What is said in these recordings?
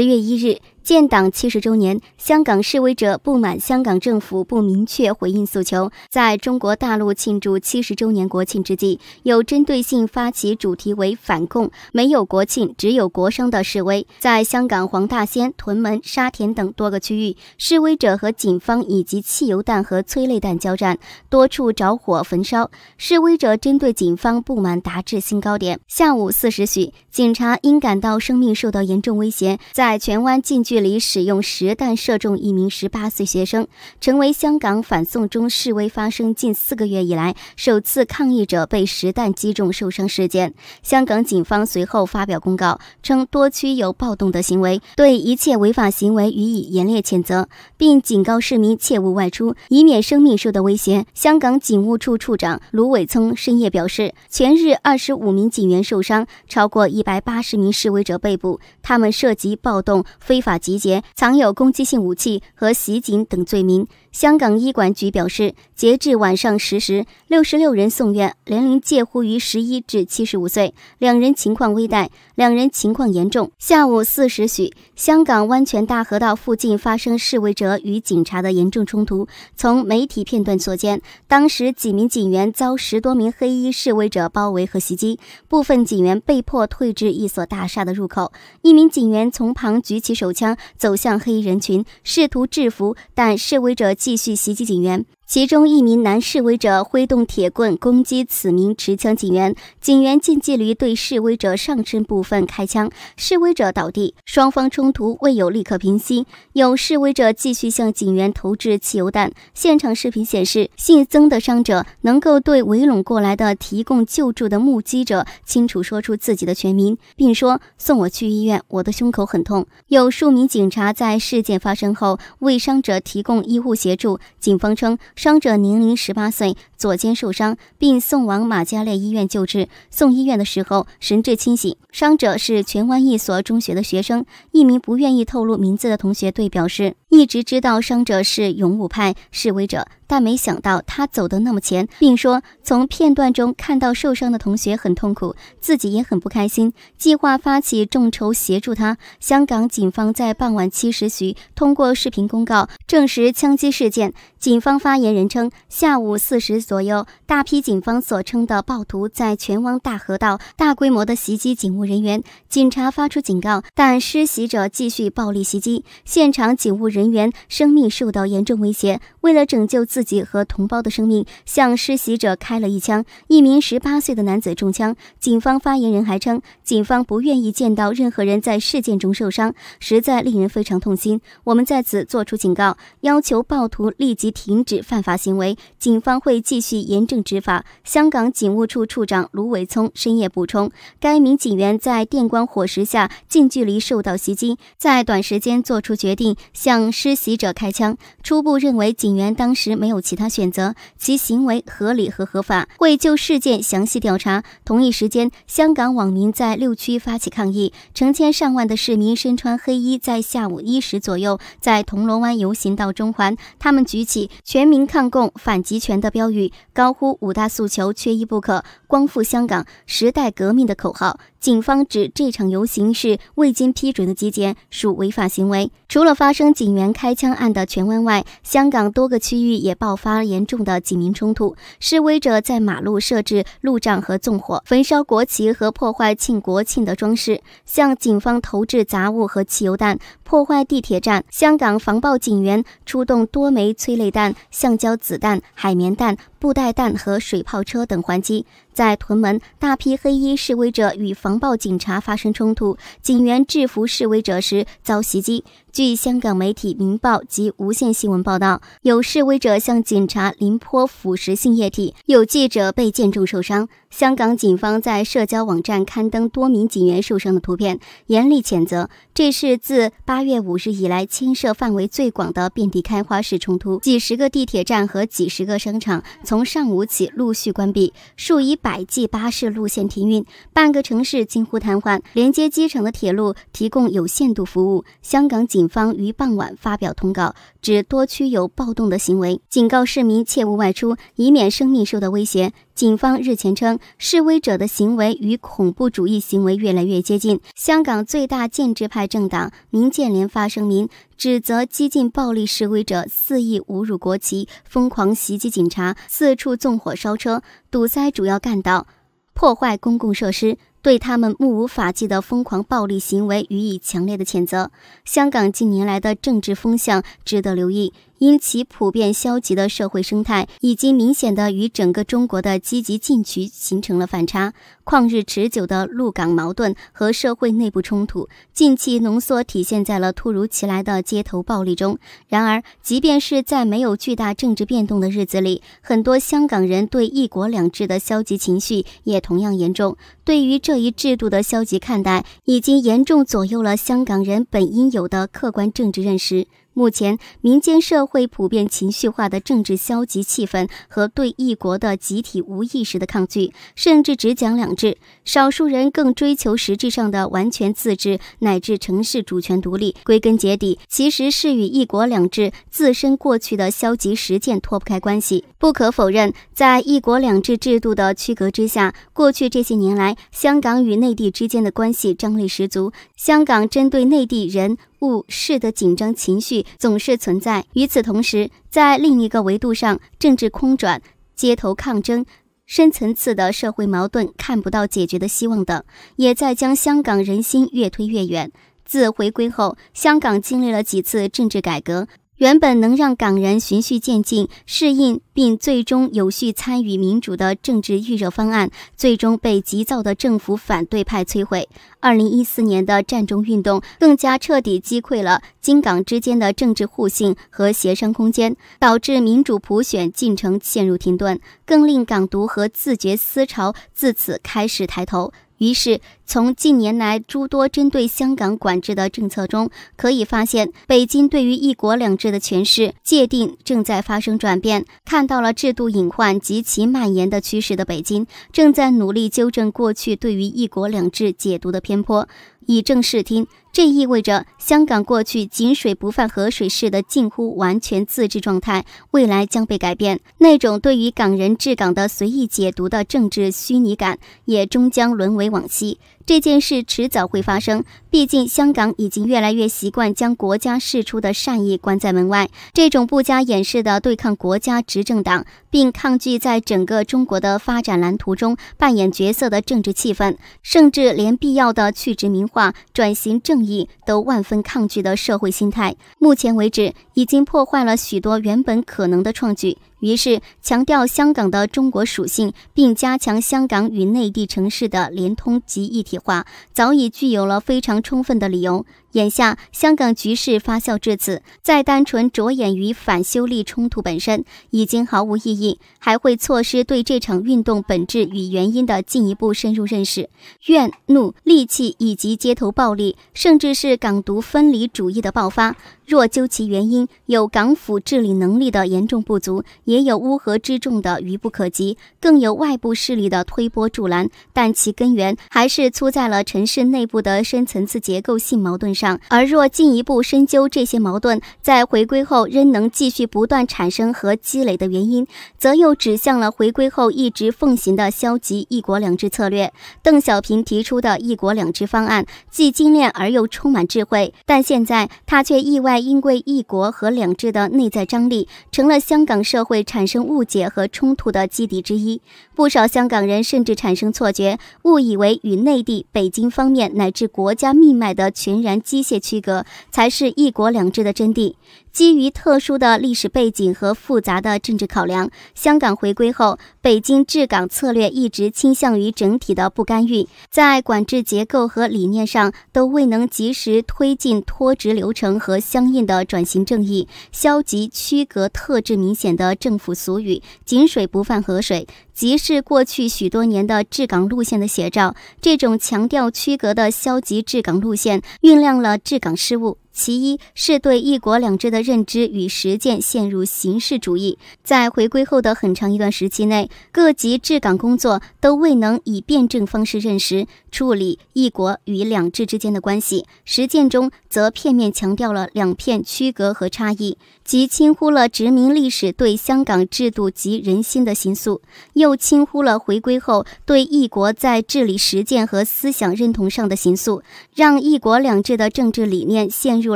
十月一日。建党七十周年，香港示威者不满香港政府不明确回应诉求，在中国大陆庆祝七十周年国庆之际，有针对性发起主题为“反共没有国庆，只有国殇”的示威。在香港，黄大仙、屯门、沙田等多个区域，示威者和警方以及汽油弹和催泪弹交战，多处着火焚烧。示威者针对警方不满达至新高点。下午四时许，警察因感到生命受到严重威胁，在荃湾近距。这里使用实弹射中一名18岁学生，成为香港反送中示威发生近四个月以来首次抗议者被实弹击中受伤事件。香港警方随后发表公告称，多区有暴动的行为，对一切违法行为予以严烈谴责，并警告市民切勿外出，以免生命受到威胁。香港警务处处长卢伟聪深夜表示，全日25名警员受伤，超过180名示威者被捕，他们涉及暴动非法。集结、藏有攻击性武器和袭警等罪名。香港医管局表示，截至晚上十时，六十六人送院，年龄介乎于十一至七十五岁，两人情况危殆，两人情况严重。下午四时许，香港湾泉大河道附近发生示威者与警察的严重冲突。从媒体片段所见，当时几名警员遭十多名黑衣示威者包围和袭击，部分警员被迫退至一所大厦的入口，一名警员从旁举起手枪走向黑衣人群，试图制服，但示威者。继续袭击警员。其中一名男示威者挥动铁棍攻击此名持枪警员，警员近距离对示威者上身部分开枪，示威者倒地，双方冲突未有立刻平息。有示威者继续向警员投掷汽油弹。现场视频显示，姓曾的伤者能够对围拢过来的提供救助的目击者清楚说出自己的全名，并说：“送我去医院，我的胸口很痛。”有数名警察在事件发生后为伤者提供医护协助。警方称。伤者年龄十八岁。左肩受伤，并送往马加列医院救治。送医院的时候神志清醒。伤者是荃湾一所中学的学生。一名不愿意透露名字的同学对表示，一直知道伤者是勇武派示威者，但没想到他走得那么前，并说从片段中看到受伤的同学很痛苦，自己也很不开心。计划发起众筹协助他。香港警方在傍晚七时许通过视频公告证实枪击事件。警方发言人称，下午四时。左右，大批警方所称的暴徒在全网大河道大规模的袭击警务人员，警察发出警告，但施袭者继续暴力袭击，现场警务人员生命受到严重威胁。为了拯救自己和同胞的生命，向施袭者开了一枪，一名十八岁的男子中枪。警方发言人还称，警方不愿意见到任何人在事件中受伤，实在令人非常痛心。我们在此做出警告，要求暴徒立即停止犯法行为，警方会继。继续严正执法。香港警务处处长卢伟聪深夜补充，该名警员在电光火石下近距离受到袭击，在短时间做出决定向施袭者开枪。初步认为警员当时没有其他选择，其行为合理和合法。为就事件详细调查，同一时间，香港网民在六区发起抗议，成千上万的市民身穿黑衣，在下午一时左右在铜锣湾游行到中环，他们举起“全民抗共反集权”的标语。高呼“五大诉求缺一不可，光复香港，时代革命”的口号。警方指这场游行是未经批准的集结，属违法行为。除了发生警员开枪案的荃湾外，香港多个区域也爆发严重的警民冲突。示威者在马路设置路障和纵火，焚烧国旗和破坏庆国庆的装饰，向警方投掷杂物和汽油弹，破坏地铁站。香港防暴警员出动多枚催泪弹、橡胶子弹、海绵弹、布袋弹和水炮车等还击。在屯门，大批黑衣示威者与防暴警察发生冲突，警员制服示威者时遭袭击。据香港媒体《明报》及无线新闻报道，有示威者向警察淋泼腐蚀性液体，有记者被箭中受伤。香港警方在社交网站刊登多名警员受伤的图片，严厉谴责。这是自八月五日以来，侵涉范围最广的遍地开花式冲突。几十个地铁站和几十个商场从上午起陆续关闭，数以百计巴士路线停运，半个城市近乎瘫痪。连接机场的铁路提供有限度服务。香港警方于傍晚发表通告，指多区有暴动的行为，警告市民切勿外出，以免生命受到威胁。警方日前称。示威者的行为与恐怖主义行为越来越接近。香港最大建制派政党民建联发声明，指责激进暴力示威者肆意侮辱国旗，疯狂袭击警察，四处纵火烧车、堵塞主要干道、破坏公共设施，对他们目无法纪的疯狂暴力行为予以强烈的谴责。香港近年来的政治风向值得留意。因其普遍消极的社会生态，已经明显的与整个中国的积极进取形成了反差。旷日持久的陆港矛盾和社会内部冲突，近期浓缩体现在了突如其来的街头暴力中。然而，即便是在没有巨大政治变动的日子里，很多香港人对“一国两制”的消极情绪也同样严重。对于这一制度的消极看待，已经严重左右了香港人本应有的客观政治认识。目前，民间社会普遍情绪化的政治消极气氛和对一国的集体无意识的抗拒，甚至只讲两制，少数人更追求实质上的完全自治乃至城市主权独立。归根结底，其实是与一国两制自身过去的消极实践脱不开关系。不可否认，在一国两制制度的区隔之下，过去这些年来，香港与内地之间的关系张力十足，香港针对内地人。物事的紧张情绪总是存在。与此同时，在另一个维度上，政治空转、街头抗争、深层次的社会矛盾看不到解决的希望等，也在将香港人心越推越远。自回归后，香港经历了几次政治改革。原本能让港人循序渐进适应并最终有序参与民主的政治预热方案，最终被急躁的政府反对派摧毁。二零一四年的战中运动更加彻底击溃了京港之间的政治互信和协商空间，导致民主普选进程陷入停顿，更令港独和自觉思潮自此开始抬头。于是，从近年来诸多针对香港管制的政策中，可以发现，北京对于“一国两制”的诠释界定正在发生转变。看到了制度隐患及其蔓延的趋势的北京，正在努力纠正过去对于“一国两制”解读的偏颇，以正视听。这意味着，香港过去井水不犯河水式的近乎完全自治状态，未来将被改变。那种对于港人治港的随意解读的政治虚拟感，也终将沦为往昔。这件事迟早会发生。毕竟，香港已经越来越习惯将国家释出的善意关在门外。这种不加掩饰的对抗国家执政党，并抗拒在整个中国的发展蓝图中扮演角色的政治气氛，甚至连必要的去殖民化、转型正义都万分抗拒的社会心态，目前为止已经破坏了许多原本可能的创举。于是，强调香港的中国属性，并加强香港与内地城市的联通及一体化，早已具有了非常充分的理由。眼下香港局势发酵至此，再单纯着眼于反修例冲突本身已经毫无意义，还会错失对这场运动本质与原因的进一步深入认识。怨怒、戾气以及街头暴力，甚至是港独分离主义的爆发，若究其原因，有港府治理能力的严重不足，也有乌合之众的愚不可及，更有外部势力的推波助澜。但其根源还是出在了城市内部的深层次结构性矛盾。而若进一步深究这些矛盾在回归后仍能继续不断产生和积累的原因，则又指向了回归后一直奉行的消极“一国两制”策略。邓小平提出的一国两制方案既精炼而又充满智慧，但现在他却意外因为“一国”和“两制”的内在张力，成了香港社会产生误解和冲突的基底之一。不少香港人甚至产生错觉，误以为与内地、北京方面乃至国家命脉的全然。机械区隔才是一国两制的真谛。基于特殊的历史背景和复杂的政治考量，香港回归后，北京治港策略一直倾向于整体的不干预，在管制结构和理念上都未能及时推进脱职流程和相应的转型正义。消极区隔特质明显的政府俗语“井水不犯河水”。即是过去许多年的治港路线的写照，这种强调区隔的消极治港路线，酝酿了治港失误。其一是对“一国两制”的认知与实践陷入形式主义。在回归后的很长一段时期内，各级治港工作都未能以辩证方式认识、处理“一国”与“两制”之间的关系，实践中则片面强调了两片区隔和差异，即轻忽了殖民历史对香港制度及人心的形塑，又轻忽了回归后对“一国”在治理实践和思想认同上的形塑，让“一国两制”的政治理念陷入。入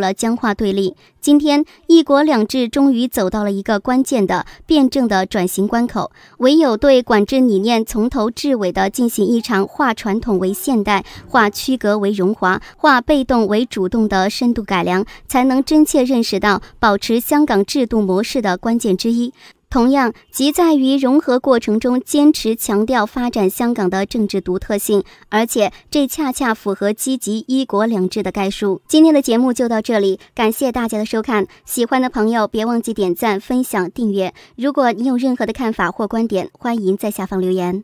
了僵化对立。今天，一国两制终于走到了一个关键的辩证的转型关口。唯有对管制理念从头至尾的进行一场化传统为现代化、区隔为荣华、化被动为主动的深度改良，才能真切认识到保持香港制度模式的关键之一。同样，即在于融合过程中坚持强调发展香港的政治独特性，而且这恰恰符合积极“一国两制”的概述。今天的节目就到这里，感谢大家的收看。喜欢的朋友别忘记点赞、分享、订阅。如果你有任何的看法或观点，欢迎在下方留言。